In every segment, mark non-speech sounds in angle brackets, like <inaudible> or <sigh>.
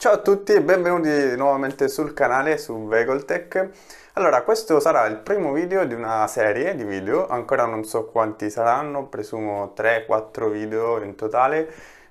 Ciao a tutti e benvenuti nuovamente sul canale su Vegoltech. Allora, questo sarà il primo video di una serie di video, ancora non so quanti saranno, presumo 3-4 video in totale,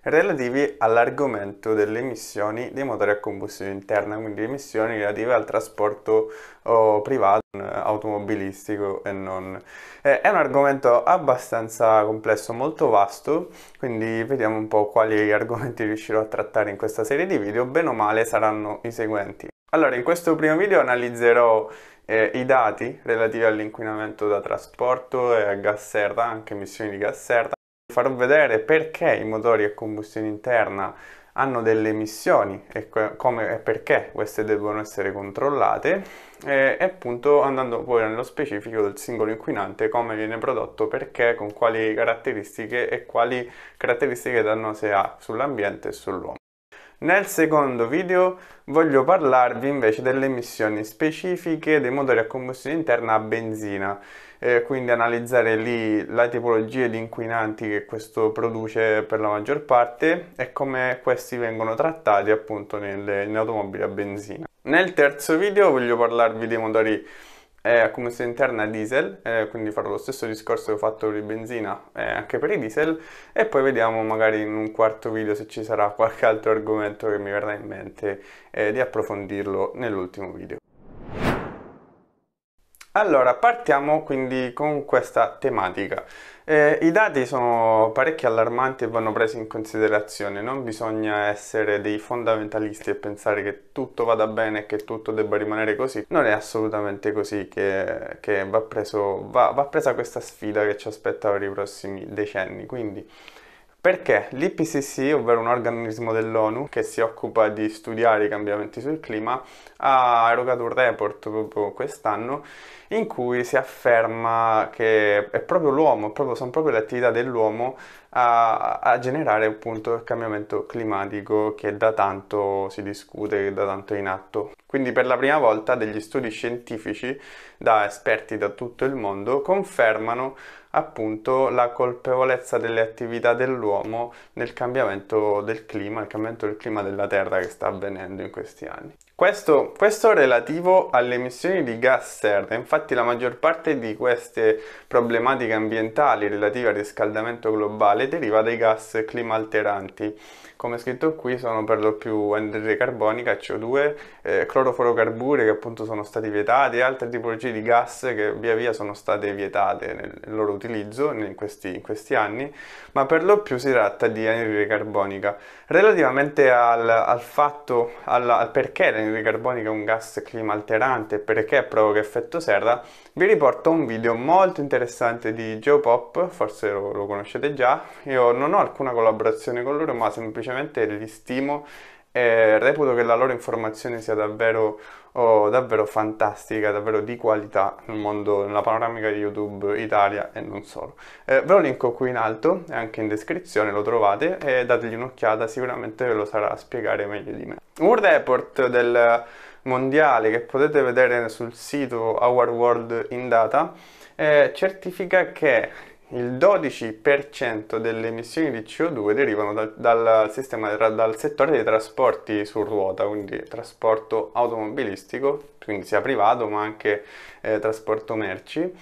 relativi all'argomento delle emissioni dei motori a combustione interna, quindi emissioni relative al trasporto oh, privato automobilistico e non. Eh, è un argomento abbastanza complesso, molto vasto, quindi vediamo un po' quali <laughs> argomenti riuscirò a trattare in questa serie di video, bene o male saranno i seguenti. Allora, in questo primo video analizzerò eh, i dati relativi all'inquinamento da trasporto e a gas serra, anche emissioni di gas serra, farò vedere perché i motori a combustione interna hanno delle emissioni e come e perché queste devono essere controllate e, eh, e appunto andando poi nello specifico del singolo inquinante, come viene prodotto, perché, con quali caratteristiche e quali caratteristiche dannose ha sull'ambiente e sull'uomo. Nel secondo video voglio parlarvi invece delle emissioni specifiche dei motori a combustione interna a benzina, eh, quindi analizzare lì la tipologia di inquinanti che questo produce per la maggior parte e come questi vengono trattati appunto nelle, in automobili a benzina. Nel terzo video voglio parlarvi dei motori è a combustione interna diesel, eh, quindi farò lo stesso discorso che ho fatto per di benzina eh, anche per i diesel e poi vediamo magari in un quarto video se ci sarà qualche altro argomento che mi verrà in mente eh, di approfondirlo nell'ultimo video. Allora, partiamo quindi con questa tematica. Eh, I dati sono parecchio allarmanti e vanno presi in considerazione, non bisogna essere dei fondamentalisti e pensare che tutto vada bene e che tutto debba rimanere così. Non è assolutamente così che, che va, preso, va, va presa questa sfida che ci aspetta per i prossimi decenni, quindi perché l'IPCC, ovvero un organismo dell'ONU che si occupa di studiare i cambiamenti sul clima, ha erogato un report proprio quest'anno in cui si afferma che è proprio l'uomo, sono proprio le attività dell'uomo a, a generare appunto il cambiamento climatico che da tanto si discute, che da tanto è in atto. Quindi per la prima volta degli studi scientifici da esperti da tutto il mondo confermano appunto la colpevolezza delle attività dell'uomo nel cambiamento del clima, il cambiamento del clima della Terra che sta avvenendo in questi anni. Questo, questo relativo alle emissioni di gas serra, infatti la maggior parte di queste problematiche ambientali relative al riscaldamento globale deriva dai gas climalteranti. Come scritto qui sono per lo più anidride carbonica, CO2, eh, clorofluorocarburi che appunto sono stati vietati e altre tipologie di gas che via via sono state vietate nel loro utilizzo in questi, in questi anni, ma per lo più si tratta di anidride carbonica. Relativamente al, al fatto, al, al perché l'anidride carbonica è un gas climalterante e perché provoca effetto serra, vi riporto un video molto interessante di Geopop, forse lo, lo conoscete già, io non ho alcuna collaborazione con loro, ma semplicemente li stimo e reputo che la loro informazione sia davvero, oh, davvero fantastica, davvero di qualità nel mondo, nella panoramica di YouTube Italia e non solo. Eh, ve lo linko qui in alto e anche in descrizione, lo trovate e dategli un'occhiata, sicuramente ve lo sarà a spiegare meglio di me. Un report del mondiale che potete vedere sul sito Our World in Data eh, certifica che il 12% delle emissioni di CO2 derivano dal, dal, sistema, dal settore dei trasporti su ruota, quindi trasporto automobilistico, quindi sia privato ma anche eh, trasporto merci.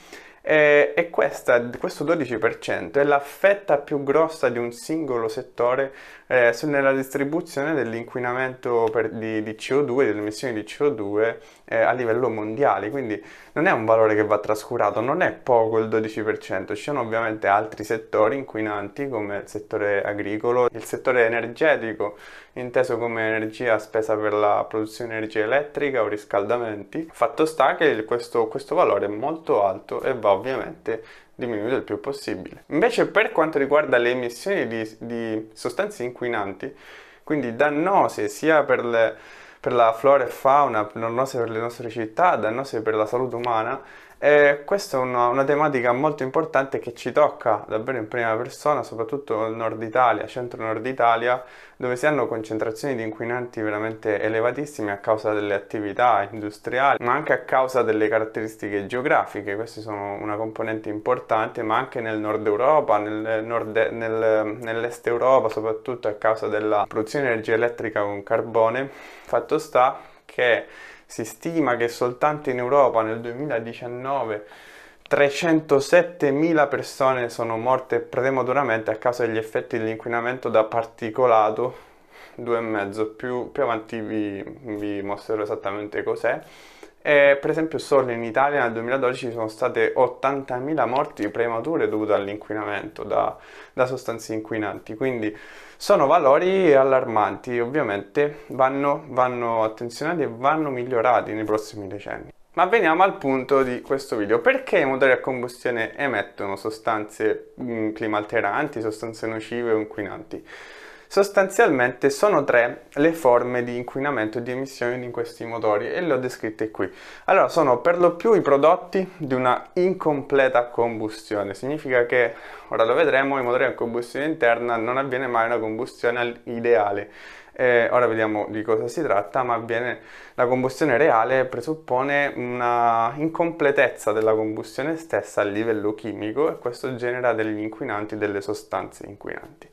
E, e questa, questo 12% è la fetta più grossa di un singolo settore eh, nella distribuzione dell'inquinamento di, di, CO2, delle emissioni di CO2 eh, a livello mondiale, quindi non è un valore che va trascurato, non è poco il 12%, ci sono ovviamente altri settori inquinanti come il settore agricolo, il settore energetico, inteso come energia spesa per la produzione di energia elettrica o riscaldamenti. Fatto sta che questo, questo valore è molto alto e va ovviamente diminuito il più possibile. Invece per quanto riguarda le emissioni di, di sostanze inquinanti, quindi dannose sia per, le, per la flora e fauna, dannose per le nostre città, dannose per la salute umana, e questa è una, una, tematica molto importante che ci tocca davvero in prima persona, soprattutto nel nord Italia, centro-nord Italia, dove si hanno concentrazioni di inquinanti veramente elevatissime a causa delle attività industriali, ma anche a causa delle caratteristiche geografiche. Queste sono una componente importante, ma anche nel nord Europa, nel nord, nel, nell'est Europa, soprattutto a causa della produzione di energia elettrica con carbone. Fatto sta che si stima che soltanto in Europa nel 2019 307.000 persone sono morte prematuramente a causa degli effetti dell'inquinamento da particolato 2,5. Più, più avanti vi, vi mostrerò esattamente cos'è. E per esempio solo in Italia nel 2012 ci sono state 80.000 morti premature dovute all'inquinamento da, da sostanze inquinanti, quindi sono valori allarmanti, ovviamente vanno, vanno attenzionati e vanno migliorati nei prossimi decenni. Ma veniamo al punto di questo video. Perché i motori a combustione emettono sostanze mh, mm, climalteranti, sostanze nocive o inquinanti? Sostanzialmente sono tre le forme di inquinamento e di emissioni in questi motori e le ho descritte qui. Allora, sono per lo più i prodotti di una incompleta combustione, significa che, ora lo vedremo, i motori a combustione interna non avviene mai una combustione ideale. Eh, ora vediamo di cosa si tratta, ma avviene la combustione reale presuppone una incompletezza della combustione stessa a livello chimico e questo genera degli inquinanti, delle sostanze inquinanti.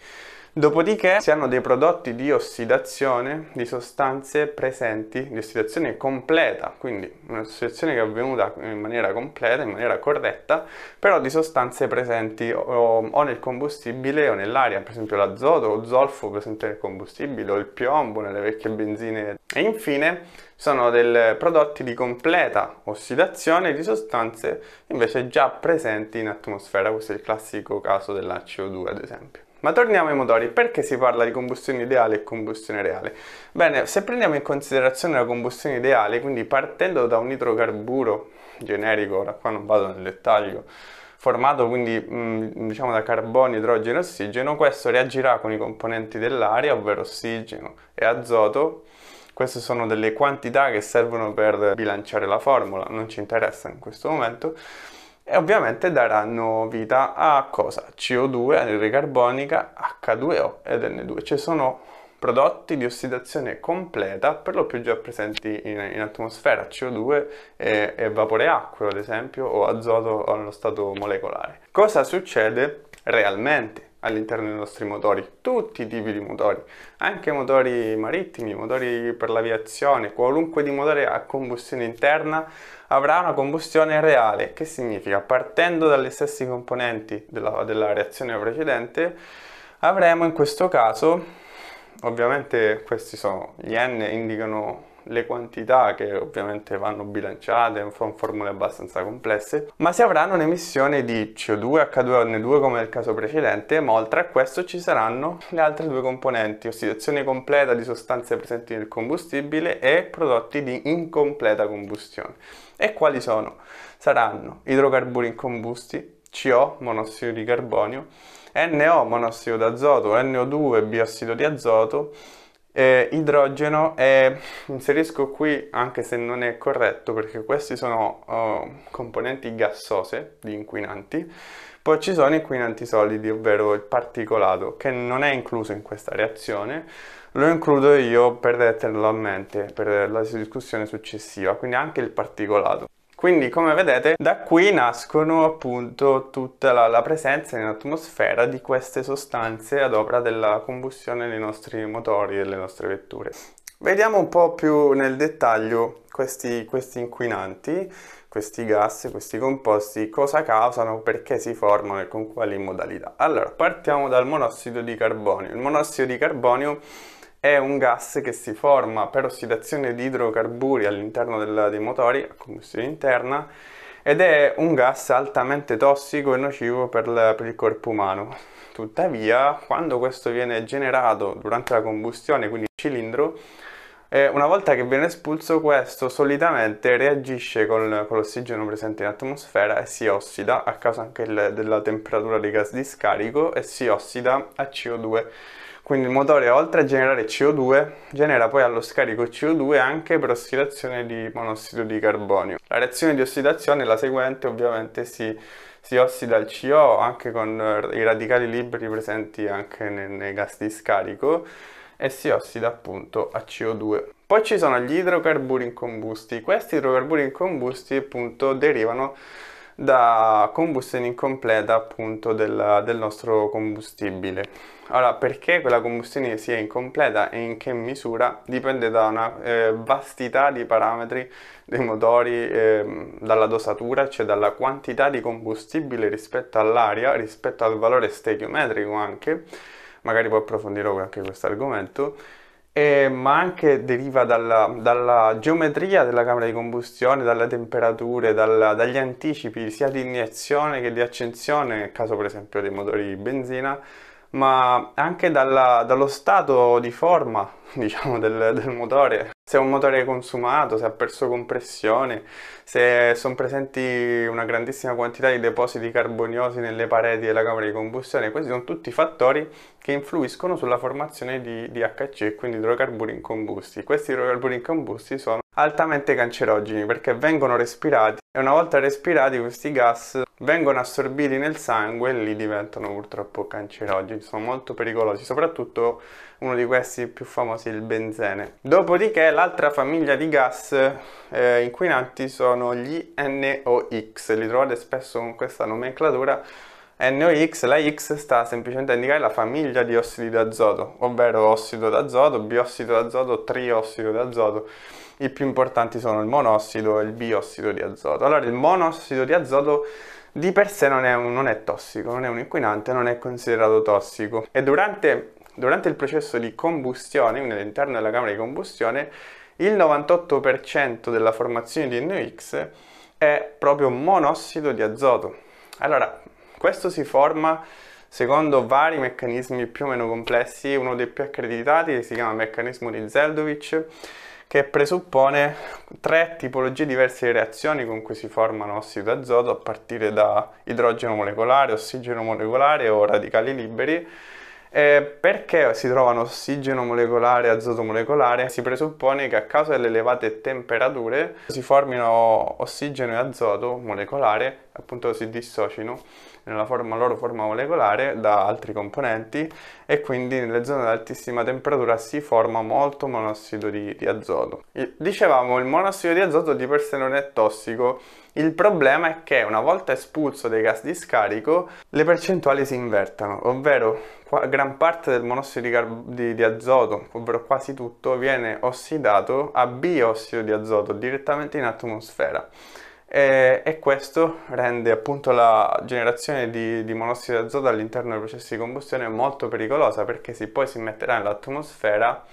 Dopodiché si hanno dei prodotti di ossidazione di sostanze presenti, di ossidazione completa, quindi un'ossidazione che è avvenuta in maniera completa, in maniera corretta, però di sostanze presenti o, o nel combustibile o nell'aria, per esempio l'azoto o zolfo presente nel combustibile o il piombo nelle vecchie benzine. E infine sono dei prodotti di completa ossidazione di sostanze invece già presenti in atmosfera, questo è il classico caso della CO2 ad esempio. Ma torniamo ai motori, perché si parla di combustione ideale e combustione reale? Bene, se prendiamo in considerazione la combustione ideale, quindi partendo da un idrocarburo generico, ora qua non vado nel dettaglio, formato quindi mm, diciamo da carbonio, idrogeno e ossigeno, questo reagirà con i componenti dell'aria, ovvero ossigeno e azoto. Queste sono delle quantità che servono per bilanciare la formula, non ci interessa in questo momento e ovviamente daranno vita a cosa? CO2, anidride carbonica, H2O ed N2, cioè sono prodotti di ossidazione completa per lo più già presenti in, in atmosfera, CO2 e, e vapore acqueo ad esempio o azoto allo stato molecolare. Cosa succede realmente? all'interno dei nostri motori, tutti i tipi di motori, anche motori marittimi, motori per l'aviazione, qualunque di motore a combustione interna avrà una combustione reale, che significa partendo dalle stesse componenti della, della reazione precedente avremo in questo caso, ovviamente questi sono gli N indicano le quantità che ovviamente vanno bilanciate, sono formule abbastanza complesse, ma si avranno un'emissione di CO2, H2ON2 come nel caso precedente, ma oltre a questo ci saranno le altre due componenti, ossidazione completa di sostanze presenti nel combustibile e prodotti di incompleta combustione. E quali sono? Saranno idrocarburi incombusti, CO, monossido di carbonio, NO, monossido d'azoto, NO2, biossido di azoto, eh, idrogeno e inserisco qui anche se non è corretto perché questi sono oh, componenti gassose di inquinanti poi ci sono inquinanti solidi ovvero il particolato che non è incluso in questa reazione lo includo io per tenerlo a mente per la discussione successiva quindi anche il particolato quindi come vedete da qui nascono appunto tutta la, la presenza in atmosfera di queste sostanze ad opera della combustione dei nostri motori, e delle nostre vetture. Vediamo un po' più nel dettaglio questi, questi inquinanti, questi gas, questi composti, cosa causano, perché si formano e con quali modalità. Allora, partiamo dal monossido di carbonio. Il monossido di carbonio è un gas che si forma per ossidazione di idrocarburi all'interno dei motori a combustione interna ed è un gas altamente tossico e nocivo per, la, per il corpo umano. Tuttavia, quando questo viene generato durante la combustione, quindi il cilindro, eh, una volta che viene espulso questo solitamente reagisce col, con l'ossigeno presente in atmosfera e si ossida a causa anche le, della temperatura dei gas di scarico e si ossida a CO2 quindi il motore oltre a generare CO2 genera poi allo scarico CO2 anche per ossidazione di monossido di carbonio. La reazione di ossidazione è la seguente, ovviamente si, si ossida il CO anche con i radicali liberi presenti anche nei, nei gas di scarico e si ossida appunto a CO2. Poi ci sono gli idrocarburi incombusti. Questi idrocarburi incombusti appunto derivano da combustione incompleta appunto del, del, nostro combustibile. Allora, perché quella combustione sia incompleta e in che misura dipende da una eh, vastità di parametri dei motori, eh, dalla dosatura, cioè dalla quantità di combustibile rispetto all'aria, rispetto al valore stechiometrico anche, magari poi approfondirò anche questo argomento, eh, ma anche deriva dalla, dalla, geometria della camera di combustione, dalle temperature, dalla, dagli anticipi sia di iniezione che di accensione, nel caso per esempio dei motori di benzina, ma anche dalla, dallo stato di forma <laughs> diciamo del, del, motore se è un motore consumato se ha perso compressione se sono presenti una grandissima quantità di depositi carboniosi nelle pareti della camera di combustione questi sono tutti fattori che influiscono sulla formazione di, di HC quindi idrocarburi incombusti questi idrocarburi incombusti sono altamente cancerogeni perché vengono respirati e una volta respirati questi gas vengono assorbiti nel sangue e lì diventano purtroppo cancerogeni, sono molto pericolosi, soprattutto uno di questi più famosi, il benzene. Dopodiché l'altra famiglia di gas eh, inquinanti sono gli NOx, li trovate spesso con questa nomenclatura NOx, la X sta semplicemente a indicare la famiglia di ossidi d'azoto, ovvero ossido d'azoto, biossido d'azoto, triossido d'azoto. I più importanti sono il monossido e il biossido di azoto. Allora il monossido di azoto di per sé non è, un, non è tossico, non è un inquinante, non è considerato tossico. E durante, durante il processo di combustione, quindi all'interno della camera di combustione, il 98% della formazione di NOx è proprio monossido di azoto. Allora, questo si forma secondo vari meccanismi più o meno complessi, uno dei più accreditati si chiama meccanismo di Zeldovich, che presuppone tre tipologie diverse di reazioni con cui si formano ossido azoto a partire da idrogeno molecolare, ossigeno molecolare o radicali liberi. E perché si trovano ossigeno molecolare e azoto molecolare? Si presuppone che a causa delle elevate temperature si formino ossigeno e azoto molecolare, appunto si dissociano nella forma, loro forma molecolare da altri componenti e quindi nelle zone ad altissima temperatura si forma molto monossido di, di azoto. Dicevamo il monossido di azoto di per sé non è tossico, il problema è che una volta espulso dai gas di scarico le percentuali si invertano, ovvero gran parte del monossido di, di, di, azoto, ovvero quasi tutto, viene ossidato a biossido di azoto direttamente in atmosfera e, e questo rende appunto la generazione di, di monossido di azoto all'interno dei processi di combustione molto pericolosa perché si, poi si metterà nell'atmosfera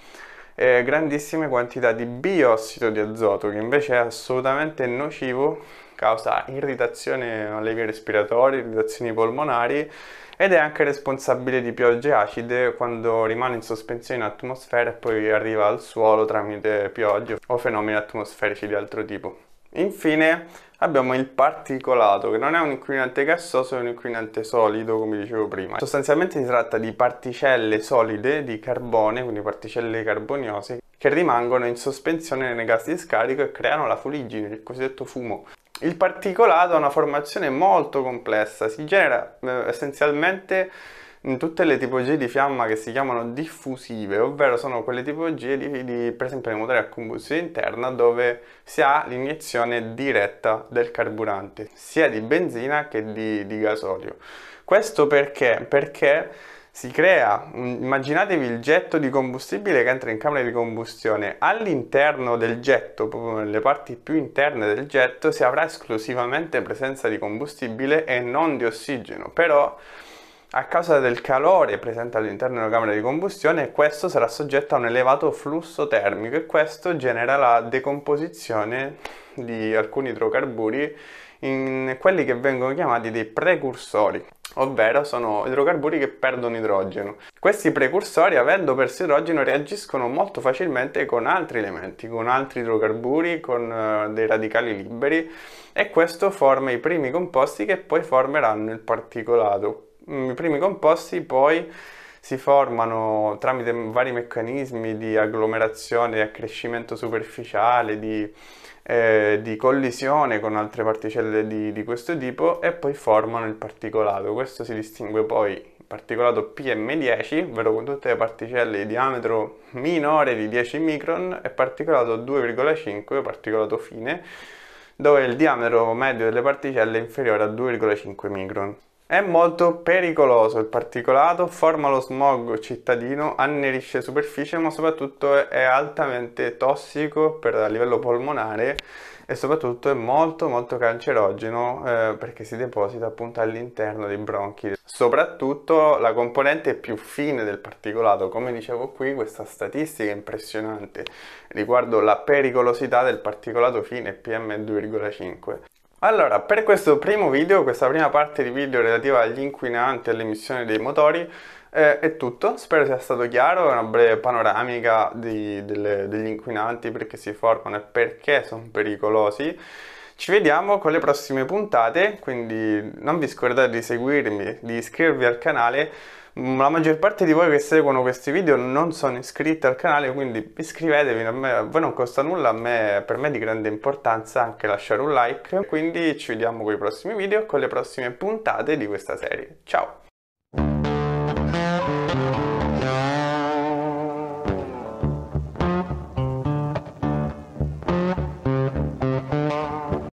eh, grandissime quantità di biossido di azoto che invece è assolutamente nocivo, causa irritazione alle vie respiratorie, irritazioni polmonari ed è anche responsabile di piogge acide quando rimane in sospensione in atmosfera e poi arriva al suolo tramite piogge o fenomeni atmosferici di altro tipo. Infine abbiamo il particolato che non è un inquinante gassoso è un inquinante solido come dicevo prima sostanzialmente si tratta di particelle solide di carbone quindi particelle carboniose che rimangono in sospensione nei gas di scarico e creano la fuligine, il cosiddetto fumo il particolato ha una formazione molto complessa si genera eh, essenzialmente in tutte le tipologie di fiamma che si chiamano diffusive, ovvero sono quelle tipologie di, di per esempio le motori a combustione interna dove si ha l'iniezione diretta del carburante, sia di benzina che di, di gasolio. Questo perché? Perché si crea, immaginatevi il getto di combustibile che entra in camera di combustione, all'interno del getto, proprio nelle parti più interne del getto, si avrà esclusivamente presenza di combustibile e non di ossigeno, però a causa del calore presente all'interno della camera di combustione, questo sarà soggetto a un elevato flusso termico e questo genera la decomposizione di alcuni idrocarburi in quelli che vengono chiamati dei precursori, ovvero sono idrocarburi che perdono idrogeno. Questi precursori, avendo perso idrogeno, reagiscono molto facilmente con altri elementi, con altri idrocarburi, con eh, dei radicali liberi e questo forma i primi composti che poi formeranno il particolato. Mm, i primi composti poi si formano tramite vari meccanismi di agglomerazione, di accrescimento superficiale, di, eh, di collisione con altre particelle di, di, questo tipo e poi formano il particolato. Questo si distingue poi il particolato PM10, ovvero con tutte le particelle di diametro minore di 10 micron, e particolato 2,5, particolato fine, dove il diametro medio delle particelle è inferiore a 2,5 micron. È molto pericoloso, il particolato forma lo smog cittadino, annerisce superficie ma soprattutto è altamente tossico per, a livello polmonare e soprattutto è molto molto cancerogeno eh, perché si deposita appunto all'interno dei bronchi. Soprattutto la componente più fine del particolato, come dicevo qui, questa statistica impressionante riguardo la pericolosità del particolato fine PM2,5 allora, per questo primo video, questa prima parte di video relativa agli inquinanti e alle emissioni dei motori, eh, è tutto. Spero sia stato chiaro, una breve panoramica di, delle, degli inquinanti, perché si formano e perché sono pericolosi. Ci vediamo con le prossime puntate, quindi non vi scordate di seguirmi, di iscrivervi al canale la maggior parte di voi che seguono questi video non sono iscritti al canale, quindi iscrivetevi, a, me, a voi non costa nulla, a me, per me è di grande importanza anche lasciare un like, quindi ci vediamo con i prossimi video, con le prossime puntate di questa serie. Ciao!